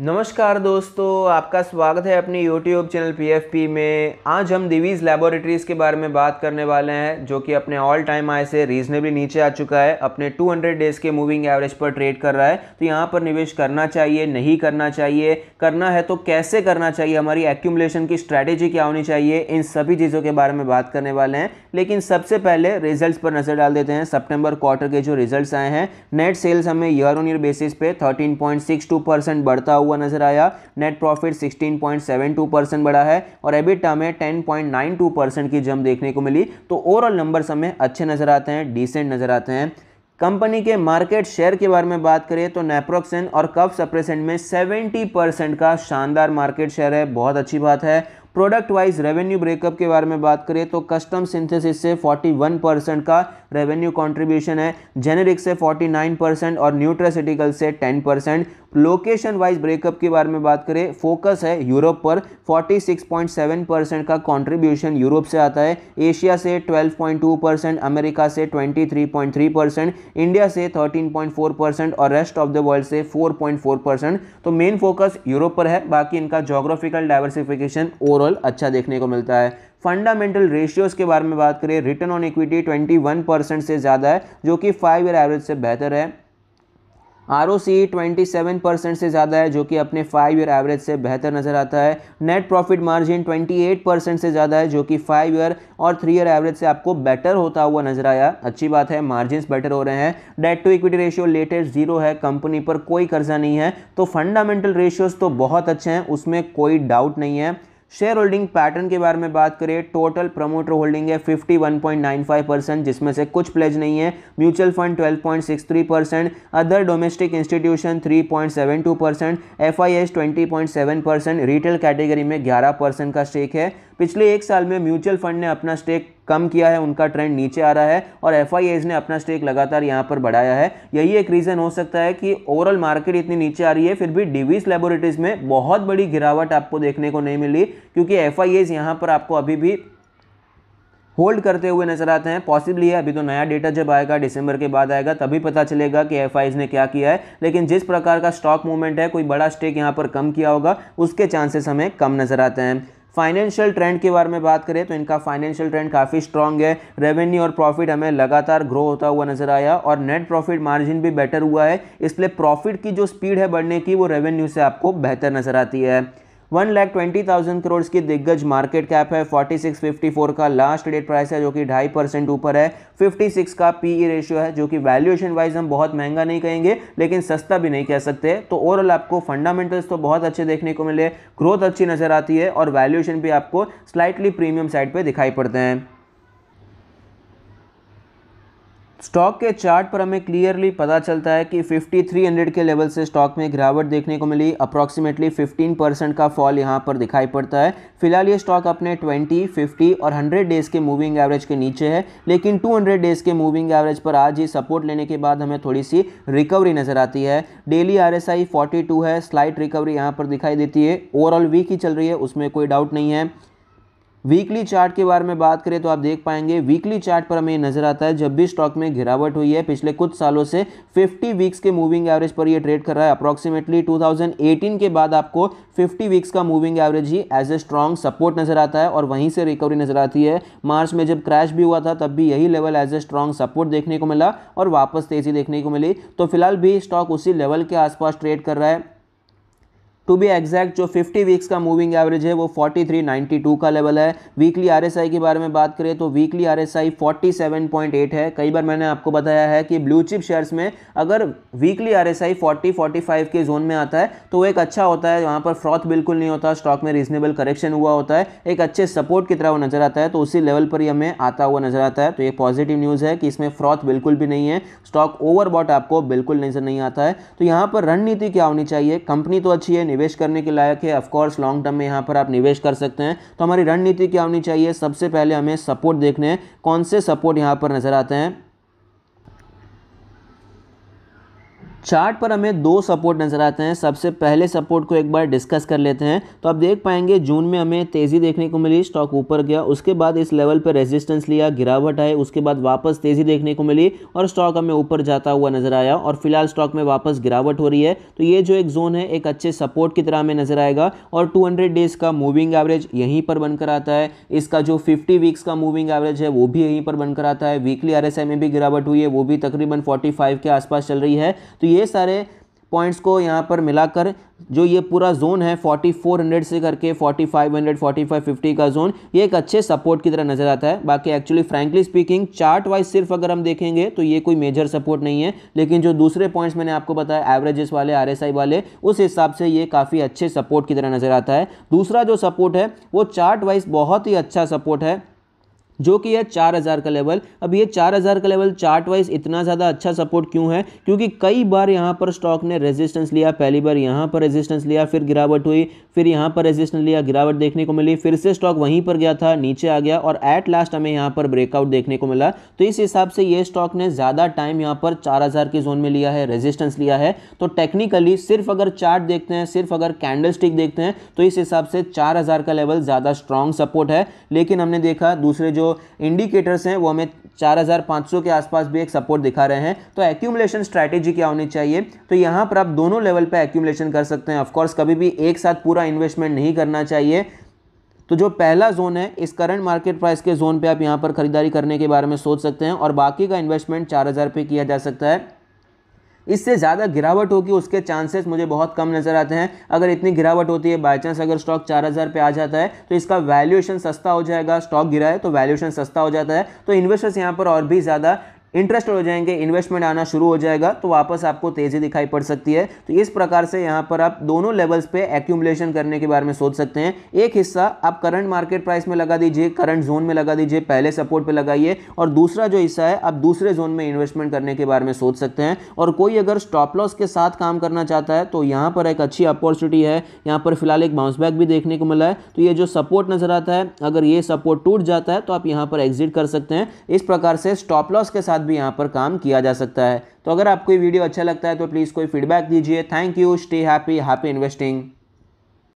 नमस्कार दोस्तों आपका स्वागत है अपने YouTube चैनल PFP में आज हम दिवीज़ लेबोरेटरीज़ के बारे में बात करने वाले हैं जो कि अपने ऑल टाइम आय से रीजनेबली नीचे आ चुका है अपने 200 डेज़ के मूविंग एवरेज पर ट्रेड कर रहा है तो यहाँ पर निवेश करना चाहिए नहीं करना चाहिए करना है तो कैसे करना चाहिए हमारी एक्यूमलेशन की स्ट्रैटेजी क्या होनी चाहिए इन सभी चीज़ों के बारे में बात करने वाले हैं लेकिन सबसे पहले रिजल्ट पर नज़र डाल देते हैं सप्टेम्बर क्वार्टर के जो रिजल्ट आए हैं नेट सेल्स हमें ईयर ऑन ईयर बेसिस पे थर्टीन बढ़ता हुआ हुआ नजर आया नेट प्रॉफिट 16.72 परसेंट बढ़ा है और एबिटा में 10.92 परसेंट की जम देखने को मिली तो ओवरऑल नंबर हमें अच्छे नजर आते हैं डिसेंट नजर आते हैं कंपनी के मार्केट शेयर के बारे में बात करें तो नेप्रोक्सन और कफ सप्रेसेंट में 70 परसेंट का शानदार मार्केट शेयर है बहुत अच्छी बात है प्रोडक्ट वाइज रेवेन्यू ब्रेकअप के बारे में बात करें तो कस्टम सिंथेसिस से 41 परसेंट का रेवेन्यू कंट्रीब्यूशन है जेनेरिक से 49 परसेंट और न्यूट्रासिटिकल से 10 परसेंट लोकेशन वाइज ब्रेकअप के बारे में बात करें फोकस है यूरोप पर 46.7 परसेंट का कंट्रीब्यूशन यूरोप से आता है एशिया से 12.2 परसेंट अमेरिका से 23.3 परसेंट इंडिया से 13.4 परसेंट और रेस्ट ऑफ द वर्ल्ड से 4.4 परसेंट तो मेन फोकस यूरोप पर है बाकी इनका जोग्राफिकल डाइवर्सिफिकेशन ओवरऑल अच्छा देखने को मिलता है फंडामेंटल रेशियोज़ के बारे में बात करें रिटर्न ऑन इक्विटी 21 परसेंट से ज़्यादा है जो कि फाइव ईयर एवरेज से बेहतर है R O C twenty seven percent से ज़्यादा है जो कि अपने फाइव ईयर एवरेज से बेहतर नज़र आता है net profit margin twenty eight percent से ज़्यादा है जो कि फाइव ईयर और थ्री ईयर एवरेज से आपको बेटर होता हुआ नजर आया अच्छी बात है मार्जिन बेटर हो रहे हैं debt to equity ratio latest zero है कंपनी पर कोई कर्जा नहीं है तो फंडामेंटल रेशियोज़ तो बहुत अच्छे हैं उसमें कोई डाउट नहीं है शेयर होल्डिंग पैटर्न के बारे में बात करें टोटल प्रमोटर होल्डिंग है 51.95 परसेंट जिसमें से कुछ प्लेज नहीं है mutual fund 12.63 percent other domestic institution 3.72 percent F I S twenty percent retail category में 11 परसेंट का स्टेक है पिछले एक साल में म्यूचुअल फंड ने अपना स्टेक कम किया है उनका ट्रेंड नीचे आ रहा है और एफ ने अपना स्टेक लगातार यहाँ पर बढ़ाया है यही एक रीज़न हो सकता है कि ओवरऑल मार्केट इतनी नीचे आ रही है फिर भी डिवीज लेबोरेटरीज में बहुत बड़ी गिरावट आपको देखने को नहीं मिली क्योंकि एफ यहाँ पर आपको अभी भी होल्ड करते हुए नजर आते हैं पॉसिबली है अभी तो नया डेटा जब आएगा दिसंबर के बाद आएगा तभी पता चलेगा कि एफ ने क्या किया है लेकिन जिस प्रकार का स्टॉक मूवमेंट है कोई बड़ा स्टेक यहाँ पर कम किया होगा उसके चांसेस हमें कम नज़र आते हैं फाइनेंशियल ट्रेंड के बारे में बात करें तो इनका फाइनेंशियल ट्रेंड काफ़ी स्ट्रॉन्ग है रेवेन्यू और प्रॉफिट हमें लगातार ग्रो होता हुआ नजर आया और नेट प्रॉफिट मार्जिन भी बेटर हुआ है इसलिए प्रॉफिट की जो स्पीड है बढ़ने की वो रेवेन्यू से आपको बेहतर नजर आती है one lakh twenty thousand crore की दिग्गज मार्केट कैप है फोर्टी सिक्स फिफ्टी फोर का लास्ट डेट प्राइस है जो कि ढाई परसेंट ऊपर है फिफ्टी सिक्स का पी ई रेशियो है जो कि वैल्यूएशन वाइज हम बहुत महंगा नहीं कहेंगे लेकिन सस्ता भी नहीं कह सकते तो ओवरऑल आपको फंडामेंटल्स तो बहुत अच्छे देखने को मिले ग्रोथ अच्छी नजर आती है और वैल्यूएशन भी आपको स्लाइटली प्रीमियम साइड पर दिखाई पड़ते हैं स्टॉक के चार्ट पर हमें क्लियरली पता चलता है कि 5300 के लेवल से स्टॉक में गिरावट देखने को मिली अप्रॉक्सीमेटली 15 परसेंट का फॉल यहां पर दिखाई पड़ता है फिलहाल ये स्टॉक अपने 20, 50 और 100 डेज़ के मूविंग एवरेज के नीचे है लेकिन 200 डेज़ के मूविंग एवरेज पर आज ही सपोर्ट लेने के बाद हमें थोड़ी सी रिकवरी नज़र आती है डेली आर एस है स्लाइट रिकवरी यहाँ पर दिखाई देती है ओवरऑल वीक ही चल रही है उसमें कोई डाउट नहीं है वीकली चार्ट के बारे में बात करें तो आप देख पाएंगे वीकली चार्ट पर हमें नजर आता है जब भी स्टॉक में गिरावट हुई है पिछले कुछ सालों से 50 वीक्स के मूविंग एवरेज पर ये ट्रेड कर रहा है अप्रॉक्सीमेटली 2018 के बाद आपको 50 वीक्स का मूविंग एवरेज ही एज ए स्ट्रॉन्ग सपोर्ट नजर आता है और वहीं से रिकवरी नजर आती है मार्च में जब क्रैश भी हुआ था तब भी यही level as a strong support देखने को मिला और वापस तेजी देखने को मिली तो फिलहाल भी स्टॉक उसी लेवल के आसपास ट्रेड कर रहा है टू बी एग्जैक्ट जो 50 वीक्स का मूविंग एवरेज है वो 4392 का लेवल है वीकली आरएसआई के बारे में बात करें तो वीकली आरएसआई 47.8 है कई बार मैंने आपको बताया है कि ब्लू चिप शेयर्स में अगर वीकली आरएसआई 40 45 के जोन में आता है तो वो एक अच्छा होता है वहाँ पर फ्रॉथ बिल्कुल नहीं होता स्टॉक में रीजनेबल करेक्शन हुआ होता है एक अच्छे सपोर्ट की तरह वो नजर आता है तो उसी लेवल पर ही हमें आता हुआ नजर आता है तो ये पॉजिटिव न्यूज़ है कि इसमें फ्रॉथ बिल्कुल भी नहीं है स्टॉक ओवरबॉट आपको बिल्कुल नजर नहीं आता है तो यहाँ पर रणनीति क्या होनी चाहिए कंपनी तो अच्छी है निवेश करने के लायक है ऑफकोर्स लॉन्ग टर्म में यहाँ पर आप निवेश कर सकते हैं तो हमारी रणनीति क्या होनी चाहिए सबसे पहले हमें सपोर्ट देखने हैं कौन से सपोर्ट यहाँ पर नज़र आते हैं चार्ट पर हमें दो सपोर्ट नज़र आते हैं सबसे पहले सपोर्ट को एक बार डिस्कस कर लेते हैं तो आप देख पाएंगे जून में हमें तेज़ी देखने को मिली स्टॉक ऊपर गया उसके बाद इस लेवल पर रेजिस्टेंस लिया गिरावट आई उसके बाद वापस तेज़ी देखने को मिली और स्टॉक हमें ऊपर जाता हुआ नज़र आया और फिलहाल स्टॉक में वापस गिरावट हो रही है तो ये जो एक जोन है एक अच्छे सपोर्ट की तरह हमें नज़र आएगा और टू डेज़ का मूविंग एवरेज यहीं पर बनकर आता है इसका जो फिफ्टी वीक्स का मूविंग एवरेज है वो भी यहीं पर बनकर आता है वीकली आर में भी गिरावट हुई है वो भी तकरीबन फोर्टी के आसपास चल रही है तो तो ये सारे पॉइंट्स को यहाँ पर मिलाकर जो ये पूरा जोन है 4400 से करके 4500 4550 का जोन ये एक अच्छे सपोर्ट की तरह नज़र आता है बाकी actually frankly speaking chart wise सिर्फ अगर हम देखेंगे तो ये कोई मेजर सपोर्ट नहीं है लेकिन जो दूसरे पॉइंट्स मैंने आपको बताया एवरेजेस वाले आर वाले उस हिसाब से ये काफ़ी अच्छे सपोर्ट की तरह नज़र आता है दूसरा जो सपोर्ट है वो चार्ट वाइज बहुत ही अच्छा सपोर्ट है जो कि है चार हज़ार का लेवल अब ये चार हज़ार का लेवल चार्ट वाइज इतना ज़्यादा अच्छा सपोर्ट क्यों है क्योंकि कई बार यहाँ पर स्टॉक ने रेजिस्टेंस लिया पहली बार यहाँ पर रेजिस्टेंस लिया फिर गिरावट हुई फिर यहाँ पर रेजिस्टेंस लिया गिरावट देखने को मिली फिर से स्टॉक वहीं पर गया था नीचे आ गया और एट लास्ट हमें यहाँ पर ब्रेकआउट देखने को मिला तो इस हिसाब से ये स्टॉक ने ज़्यादा टाइम यहाँ पर चार के जोन में लिया है रेजिस्टेंस लिया है तो टेक्निकली सिर्फ अगर चार्ट देखते हैं सिर्फ अगर कैंडल देखते हैं तो इस हिसाब से चार का लेवल ज़्यादा स्ट्रॉन्ग सपोर्ट है लेकिन हमने देखा दूसरे जो इंडिकेटर्स हैं वो हमें 4500 के आसपास भी एक सपोर्ट दिखा रहे हैं तो एक्यूमलेशन स्ट्रैटेजी क्या होनी चाहिए तो यहाँ पर आप दोनों लेवल पर एक्यूमलेशन कर सकते हैं ऑफकोर्स कभी भी एक साथ पूरा इन्वेस्टमेंट नहीं करना चाहिए तो जो पहला जोन है इस करंट मार्केट प्राइस के जोन पे आप यहाँ पर खरीदारी करने के बारे में सोच सकते हैं और बाकी का इन्वेस्टमेंट 4000 पे किया जा सकता है इससे ज़्यादा गिरावट होगी उसके चांसेस मुझे बहुत कम नज़र आते हैं अगर इतनी गिरावट होती है बाई चांस अगर स्टॉक चार हज़ार पे आ जाता है तो इसका वैल्यूएशन सस्ता हो जाएगा स्टॉक गिरा है तो वैल्यूएशन सस्ता हो जाता है तो इन्वेस्टर्स यहाँ पर और भी ज़्यादा इंटरेस्ट हो जाएंगे इन्वेस्टमेंट आना शुरू हो जाएगा तो वापस आपको तेज़ी दिखाई पड़ सकती है तो इस प्रकार से यहाँ पर आप दोनों लेवल्स पे एक्यूमुलेशन करने के बारे में सोच सकते हैं एक हिस्सा आप करंट मार्केट प्राइस में लगा दीजिए करंट जोन में लगा दीजिए पहले सपोर्ट पे लगाइए और दूसरा जो हिस्सा है आप दूसरे जोन में इन्वेस्टमेंट करने के बारे में सोच सकते हैं और कोई अगर स्टॉप लॉस के साथ काम करना चाहता है तो यहाँ पर एक अच्छी अपॉर्चुनिटी है यहाँ पर फिलहाल एक बाउंस बैक भी देखने को मिला है तो ये जो सपोर्ट नजर आता है अगर ये सपोर्ट टूट जाता है तो आप यहाँ पर एग्जिट कर सकते हैं इस प्रकार से स्टॉप लॉस के साथ साथ भी यहाँ पर काम किया जा सकता है तो अगर आपको ये वीडियो अच्छा लगता है तो प्लीज़ कोई फीडबैक दीजिए thank you stay happy happy investing